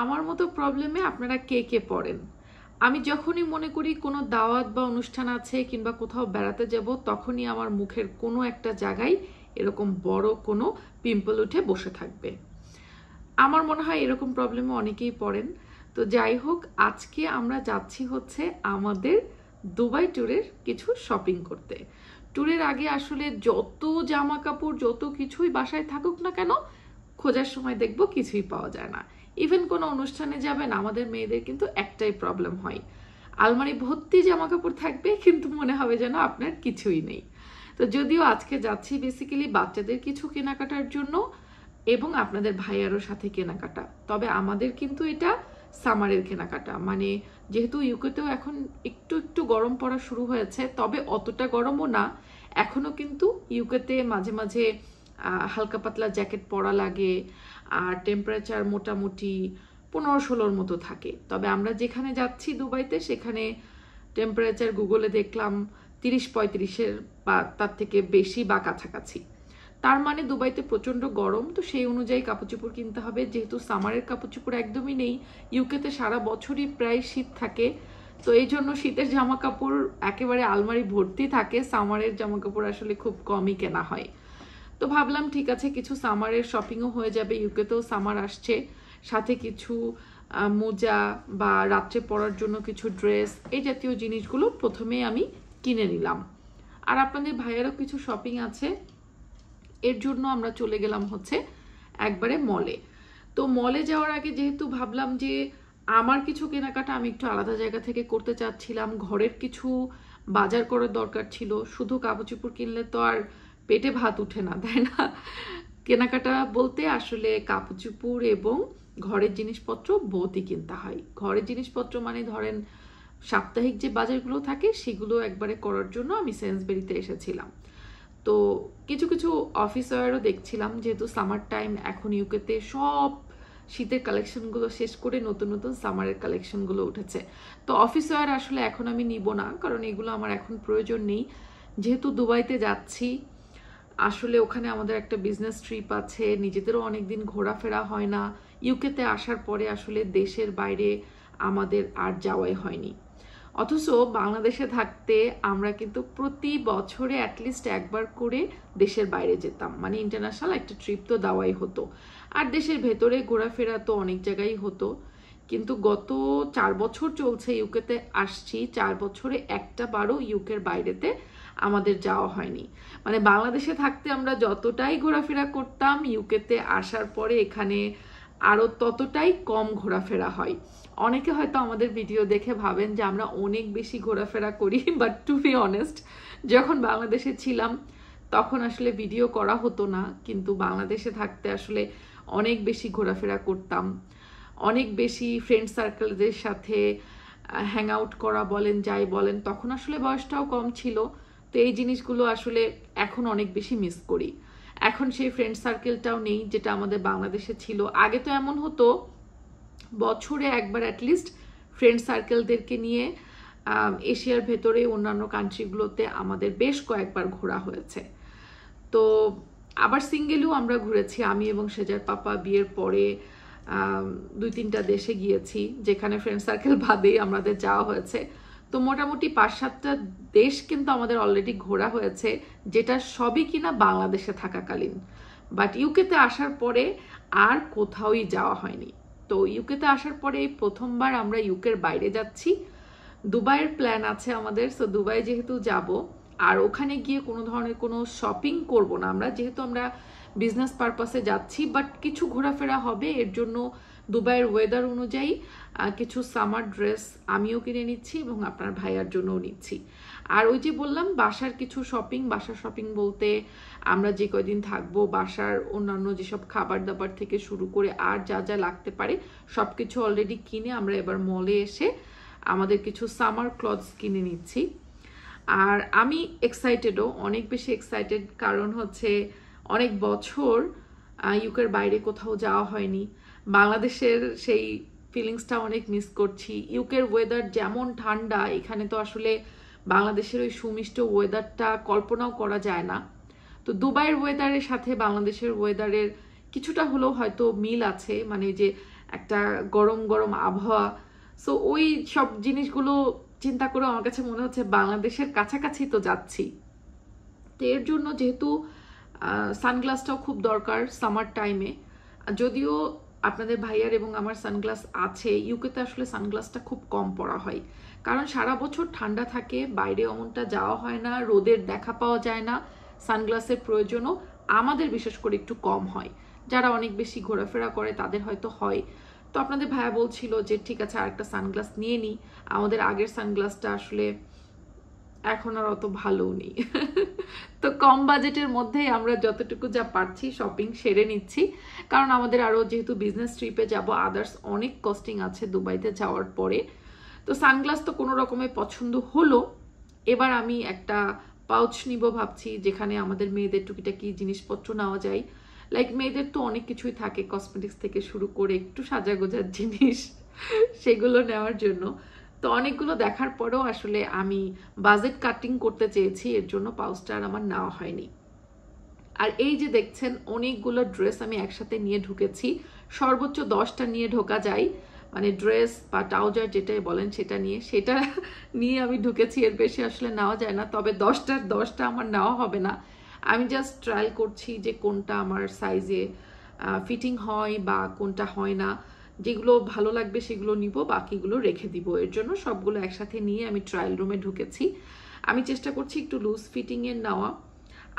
আমার মতো প্রবলেমে আপনারা কে কে পড়েন আমি যখনই মনে করি কোনো দাওয়াত বা অনুষ্ঠান আছে কিংবা কোথাও বেড়াতে যাব তখনই আমার মুখের কোনো একটা জায়গায় এরকম বড় কোনো পিম্পল উঠে বসে থাকবে আমার মনে হয় এরকম প্রবলেমে অনেকেই পড়েন তো যাই হোক আজকে আমরা যাচ্ছি হচ্ছে আমাদের দুবাই ট্যুরের কিছু শপিং করতে ট্যুরের আগে আসলে যত জামা কাপড় যত কিছুই বাসায় থাকুক না কেন খোঁজার সময় দেখব কিছুই পাওয়া যায় না ইভেন কোনো অনুষ্ঠানে যাবেন আমাদের মেয়েদের কিন্তু একটাই প্রবলেম হয় আলমারি ভর্তি জামা কাপড় থাকবে কিন্তু মনে হবে যেন আপনার কিছুই নেই তো যদিও আজকে যাচ্ছি বেসিক্যালি বাচ্চাদের কিছু কেনাকাটার জন্য এবং আপনাদের ভাইয়ারও সাথে কেনাকাটা তবে আমাদের কিন্তু এটা সামারের কেনাকাটা মানে যেহেতু ইউকেতেও এখন একটু একটু গরম পড়া শুরু হয়েছে তবে অতটা গরমও না এখনও কিন্তু ইউকেতে মাঝে মাঝে হালকা পাতলা জ্যাকেট পরা লাগে আর টেম্পারেচার মোটামুটি পনেরো ষোলোর মতো থাকে তবে আমরা যেখানে যাচ্ছি দুবাইতে সেখানে টেম্পারেচার গুগলে দেখলাম তিরিশ পঁয়ত্রিশের বা তার থেকে বেশি বা কাছাকাছি তার মানে দুবাইতে প্রচণ্ড গরম তো সেই অনুযায়ী কাপড়চোপড় কিনতে হবে যেহেতু সামারের কাপড়চোপড় একদমই নেই ইউকেতে সারা বছরই প্রায় শীত থাকে তো এই জন্য শীতের জামা কাপড় একেবারে আলমারি ভর্তি থাকে সামারের জামা কাপড় আসলে খুব কমই কেনা হয় তো ভাবলাম ঠিক আছে কিছু সামারের শপিংও হয়ে যাবে ইউকেতেও সামার আসছে সাথে কিছু মোজা বা রাত্রে পরার জন্য কিছু ড্রেস এই জাতীয় জিনিসগুলো প্রথমে আমি কিনে নিলাম আর আপনাদের ভাইয়েরও কিছু শপিং আছে এর জন্য আমরা চলে গেলাম হচ্ছে একবারে মলে তো মলে যাওয়ার আগে যেহেতু ভাবলাম যে আমার কিছু কেনাকাটা আমি একটু আলাদা জায়গা থেকে করতে চাচ্ছিলাম ঘরের কিছু বাজার করার দরকার ছিল শুধু কাপড় চোপড় কিনলে তো আর পেটে ভাত উঠে না তাই না কেনাকাটা বলতে আসলে কাপুচুপুর এবং ঘরের জিনিসপত্র বৌতি কিনতে হয় ঘরের জিনিসপত্র মানে ধরেন সাপ্তাহিক যে বাজারগুলো থাকে সেগুলো একবারে করার জন্য আমি সেন্সবেরিতে এসেছিলাম তো কিছু কিছু অফিসারও দেখছিলাম যেহেতু সামার টাইম এখন ইউকেতে সব শীতের কালেকশনগুলো শেষ করে নতুন নতুন সামারের কালেকশনগুলো উঠেছে তো অফিসার আসলে এখন আমি নিব না কারণ এগুলো আমার এখন প্রয়োজন নেই যেহেতু দুবাইতে যাচ্ছি আসলে ওখানে আমাদের একটা বিজনেস ট্রিপ আছে নিজেদেরও অনেক দিন ঘোরাফেরা হয় না ইউকেতে আসার পরে আসলে দেশের বাইরে আমাদের আর যাওয়াই হয়নি অথচ বাংলাদেশে থাকতে আমরা কিন্তু প্রতি বছরে অ্যাটলিস্ট একবার করে দেশের বাইরে যেতাম মানে ইন্টারন্যাশনাল একটা ট্রিপ তো দেওয়াই হতো আর দেশের ভেতরে ঘোরাফেরা তো অনেক জায়গায় হতো কিন্তু গত চার বছর চলছে ইউকেতে আসছি চার বছরে একটা বারও ইউকের বাইরেতে আমাদের যাওয়া হয়নি মানে বাংলাদেশে থাকতে আমরা যতটাই ঘোরাফেরা করতাম ইউকেতে আসার পরে এখানে আরও ততটাই কম ঘোরাফেরা হয় অনেকে হয়তো আমাদের ভিডিও দেখে ভাবেন যে আমরা অনেক বেশি ঘোরাফেরা করি বাট টু বি অনেস্ট যখন বাংলাদেশে ছিলাম তখন আসলে ভিডিও করা হতো না কিন্তু বাংলাদেশে থাকতে আসলে অনেক বেশি ঘোরাফেরা করতাম অনেক বেশি ফ্রেন্ড সার্কেলদের সাথে হ্যাং আউট করা বলেন যাই বলেন তখন আসলে বয়সটাও কম ছিল তো এই জিনিসগুলো আসলে এখন অনেক বেশি মিস করি এখন সেই ফ্রেন্ড সার্কেলটাও নেই যেটা আমাদের বাংলাদেশে ছিল আগে তো এমন হতো বছরে একবার অ্যাটলিস্ট ফ্রেন্ড সার্কেলদেরকে নিয়ে এশিয়ার ভেতরে অন্যান্য কান্ট্রিগুলোতে আমাদের বেশ কয়েকবার ঘোরা হয়েছে তো আবার সিঙ্গেলও আমরা ঘুরেছি আমি এবং সেজার পাপা বিয়ের পরে দুই তিনটা দেশে গিয়েছি যেখানে ফ্রেন্ড সার্কেল বাদেই আমাদের যাওয়া হয়েছে তো মোটামুটি পাঁচ সাতটা দেশ কিন্তু আমাদের অলরেডি ঘোরা হয়েছে যেটা সবই কিনা বাংলাদেশে থাকাকালীন বাট ইউকেতে আসার পরে আর কোথাওই যাওয়া হয়নি তো ইউকেতে আসার পরে এই প্রথমবার আমরা ইউকের বাইরে যাচ্ছি দুবাইয়ের প্ল্যান আছে আমাদের সো দুবাই যেহেতু যাব আর ওখানে গিয়ে কোনো ধরনের কোনো শপিং করব না আমরা যেহেতু আমরা বিজনেস পারপাসে যাচ্ছি বাট কিছু ঘোরাফেরা হবে এর জন্য দুবাইয়ের ওয়েদার অনুযায়ী কিছু সামার ড্রেস আমিও কিনে নিচ্ছি এবং আপনার ভাইয়ার জন্যও নিচ্ছি আর ওই যে বললাম বাসার কিছু শপিং বাসার শপিং বলতে আমরা যে কয়দিন থাকবো বাসার অন্যান্য যেসব খাবার দাবার থেকে শুরু করে আর যা যা লাগতে পারে সব কিছু অলরেডি কিনে আমরা এবার মলে এসে আমাদের কিছু সামার ক্লথস কিনে নিচ্ছি আর আমি এক্সাইটেডও অনেক বেশি এক্সাইটেড কারণ হচ্ছে অনেক বছর ইউকের বাইরে কোথাও যাওয়া হয়নি বাংলাদেশের সেই ফিলিংসটা অনেক মিস করছি ইউকের ওয়েদার যেমন ঠান্ডা এখানে তো আসলে বাংলাদেশের ওই সুমিষ্ট ওয়েদারটা কল্পনাও করা যায় না তো দুবাইয়ের ওয়েদারের সাথে বাংলাদেশের ওয়েদারের কিছুটা হলেও হয়তো মিল আছে মানে যে একটা গরম গরম আবহাওয়া সো ওই সব জিনিসগুলো চিন্তা করে আমার কাছে মনে হচ্ছে বাংলাদেশের কাছাকাছি তো যাচ্ছি তো এর জন্য যেহেতু সানগ্লাসটাও খুব দরকার সামার টাইমে যদিও আপনাদের ভাইয়ার এবং আমার সানগ্লাস আছে ইউকেতে আসলে সানগ্লাসটা খুব কম পরা হয় কারণ সারা বছর ঠান্ডা থাকে বাইরে অমনটা যাওয়া হয় না রোদের দেখা পাওয়া যায় না সানগ্লাসের প্রয়োজনও আমাদের বিশেষ করে একটু কম হয় যারা অনেক বেশি ঘোরাফেরা করে তাদের হয়তো হয় তো আপনাদের ভাইয়া বলছিল যে ঠিক আছে আরেকটা সানগ্লাস নিয়ে নিই আমাদের আগের সানগ্লাসটা আসলে এখন আর অত ভালোও নেই তো কম বাজেটের মধ্যেই আমরা যতটুকু যা পারছি শপিং সেরে নিচ্ছি কারণ আমাদের আরও যেহেতু বিজনেস ট্রিপে যাব আদার্স অনেক কস্টিং আছে দুবাইতে যাওয়ার পরে তো সানগ্লাস তো কোনো রকমের পছন্দ হলো এবার আমি একটা পাউচ নিব ভাবছি যেখানে আমাদের মেয়েদের টুকিটাকি জিনিসপত্র নেওয়া যায় লাইক মেয়েদের তো অনেক কিছুই থাকে কসমেটিক্স থেকে শুরু করে একটু সাজাগোজার জিনিস সেগুলো নেওয়ার জন্য তো অনেকগুলো দেখার পরেও আসলে আমি বাজেট কাটিং করতে চেয়েছি এর জন্য পাউচটা আর আমার নেওয়া হয়নি আর এই যে দেখছেন অনেকগুলো ড্রেস আমি একসাথে নিয়ে ঢুকেছি সর্বোচ্চ দশটা নিয়ে ঢোকা যায় মানে ড্রেস বা ট্রাউজার যেটাই বলেন সেটা নিয়ে সেটা নিয়ে আমি ঢুকেছি এর বেশি আসলে নেওয়া যায় না তবে দশটার দশটা আমার নেওয়া হবে না আমি জাস্ট ট্রায়াল করছি যে কোনটা আমার সাইজে ফিটিং হয় বা কোনটা হয় না যেগুলো ভালো লাগবে সেগুলো নিব বাকিগুলো রেখে দিব এর জন্য সবগুলো একসাথে নিয়ে আমি ট্রায়াল রুমে ঢুকেছি আমি চেষ্টা করছি একটু লুজ ফিটিংয়ের নেওয়া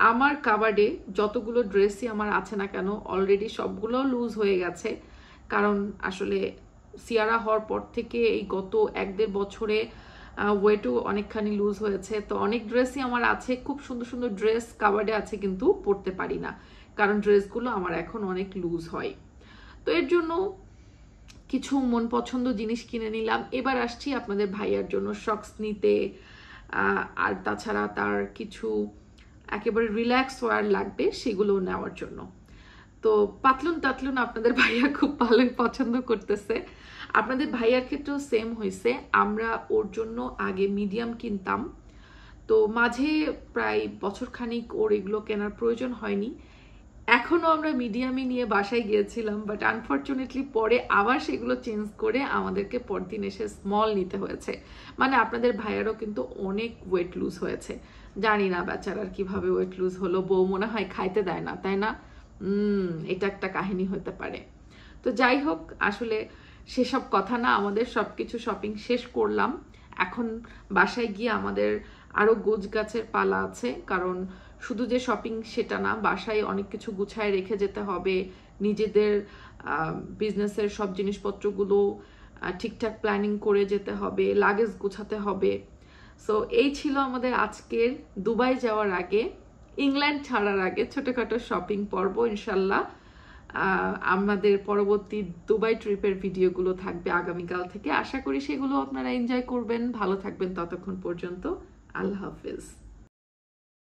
আমার কাবার্ডে যতগুলো ড্রেসই আমার আছে না কেন অলরেডি সবগুলো লুজ হয়ে গেছে কারণ আসলে সিয়ারা হওয়ার পর থেকে এই গত এক দেড় বছরে ওয়েটও অনেকখানি লুজ হয়েছে তো অনেক ড্রেসই আমার আছে খুব সুন্দর সুন্দর ড্রেস কাবার্ডে আছে কিন্তু পরতে পারি না কারণ ড্রেসগুলো আমার এখন অনেক লুজ হয় তো এর জন্য কিছু মন পছন্দ জিনিস কিনে নিলাম এবার আসছি আপনাদের ভাইয়ার জন্য শক্স নিতে আর তাছাড়া তার কিছু একেবারে রিল্যাক্স ওয়ার লাগবে সেগুলো নেওয়ার জন্য তো পাতলুন তাতলুন আপনাদের ভাইয়া খুব ভালোই পছন্দ করতেছে আপনাদের ভাইয়ার ক্ষেত্রেও সেম হয়েছে আমরা ওর জন্য আগে মিডিয়াম কিনতাম তো মাঝে প্রায় বছর খানিক ওর এগুলো কেনার প্রয়োজন হয়নি এখনও আমরা মিডিয়ামই নিয়ে বাসায় গিয়েছিলাম বাট আনফর্চুনেটলি পরে আবার সেগুলো চেঞ্জ করে আমাদেরকে পরদিন এসে স্মল নিতে হয়েছে মানে আপনাদের ভাইয়ারও কিন্তু অনেক ওয়েট লুজ হয়েছে জানি না বেচারার কিভাবে ওয়েট লুজ হলো বউ মনে হয় খাইতে দেয় না তাই না এটা একটা কাহিনী হতে পারে তো যাই হোক আসলে সেসব কথা না আমাদের সব কিছু শপিং শেষ করলাম এখন বাসায় গিয়ে আমাদের আরও গোছ গাছের পালা আছে কারণ শুধু যে শপিং সেটা না বাসায় অনেক কিছু গুছায় রেখে যেতে হবে নিজেদের বিজনেসের সব জিনিসপত্রগুলো ঠিকঠাক প্ল্যানিং করে যেতে হবে লাগেজ গুছাতে হবে সো এই ছিল আমাদের আজকের দুবাই যাওয়ার আগে ইংল্যান্ড ছাড়ার আগে ছোটোখাটো শপিং পর্ব ইনশাল্লাহ আমাদের পরবর্তী দুবাই ট্রিপের ভিডিওগুলো থাকবে আগামীকাল থেকে আশা করি সেগুলো আপনারা এনজয় করবেন ভালো থাকবেন ততক্ষণ পর্যন্ত আল্লাহ হাফিজ